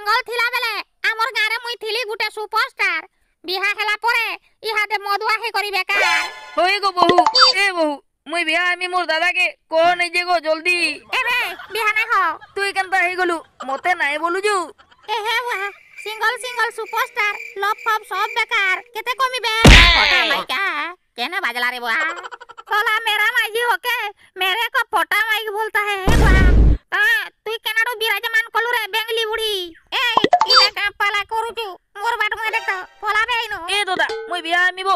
Single থিলা বেলে আমার গাঁরে মুই থিলি গুটে সুপারস্টার বিহা হেলা পরে ইহাতে মদুয়া হে করি বেকার হই গো বহু এ বহু মুই বিহা আমি মোর দাদাকে কহ নাই যে গো জলদি এ রে বিহা নাই হ তুই কেন হই গলু মতে নাই বলু জু এ হে ওয়া সিঙ্গল সিঙ্গল সুপারস্টার লভ ফব সব বেকার কেতে কমিবে ফটা মাইকা কেনে বাজলা রে বুয়া কলা মেরা মাইজি ওকে মেরে কো ফটা মাইক বলতা হে বুয়া হলাবে নো এ দাদা মই বিয়া আনিব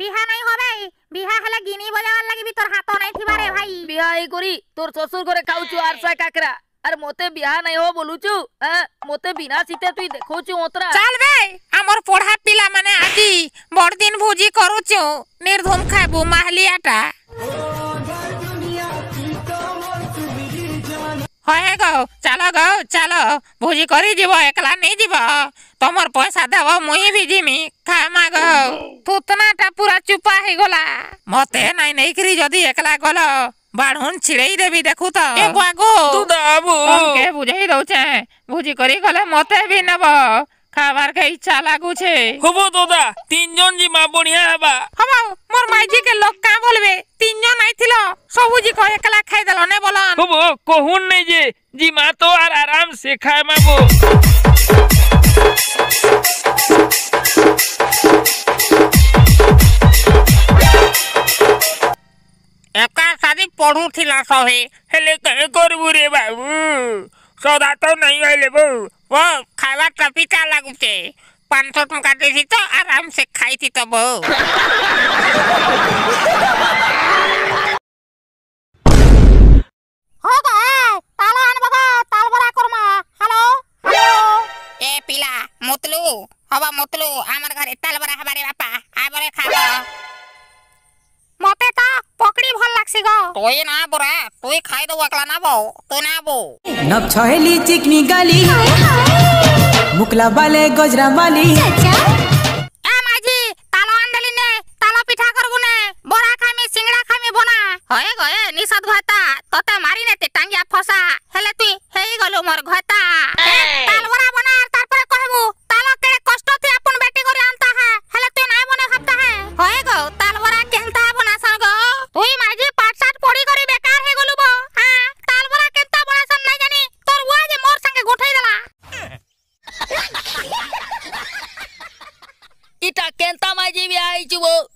বিহা নাই হবে বিহা হলে গিনি বজাবার লাগিবি তোর হাত নাই থিবারে ভাই বিহা এই করি তোর শ্বশুর ঘরে খাউচু আর সা কাকরা আর মতে বিহা নাই হো বলুচু হ্যাঁ মতে বিনা শীতে তুই দেখুচু ওতরা চল বে আমার পড়া পিলা মানে আজি বড়দিন ভোজি করুচু নির্ধম খাইবু মাহলিয়াটা ହଏ ଗୋ ଚାଲ ଗୋ ଚାଲ ଭୋଜି କରି ଯିବ ଏକଲା ନେଇ ଯିବ ତମର ପଇସା ଦେବ ମୁଇଁ ବି ଯିମି ଖାମା ଗୋ ପୁତନାଟା ପୁରା ଚୁପା ହେଇଗଲା ମତେ ନାଇଁ ନେଇକିରି ଯଦି ଏକଲା ଗଲ ବାଢୁନ ଛିଡେଇ ଦେବି ଦେଖୁ ତ ବୁଝେଇ ଦଉଛେ ଭୋଜି କରି ଗଲେ ମତେ ବି ନେବ খাবার কে ইচ্ছা লাগুছে হব দাদা তিনজন জিমা বড়িয়া হবা হবা মোর মাইজি কে লোক কা বলবে তিনজন আইছিল সবুজি কয়ে একলা খাই দিল নে বলন হবো কহুন নেই যে জি মা তো আর আরাম সে খায় মাবো একা সারি পড়ুছিলা সহে হেলে কে করবু রে বাবু সদা তো নাই হইলে বউ ও খাওয়া টপিটা লাগুছে পাঁচশো টাকা দিয়েছি তো আরামসে খাইছি তো বউ পিলা মতলু হব মতলু আমার ঘরে তাল বড়া হবারে বাপা আবরে খাবা মতে তো পকড়ি ভাল লাগছে গো তুই না বড়া তুই খাই দেবো একলা না বউ তুই না বউ নব ছহেলি চিকনি গালি মুকলা বালে গজরা বালি এ মাঝি নে পিঠা নে বড়া খামি সিংড়া খামি বনা গয়ে ভাতা তোতে মারি নেতে টাঙ্গিয়া ফসা হেলে তুই হেই মোর Do what.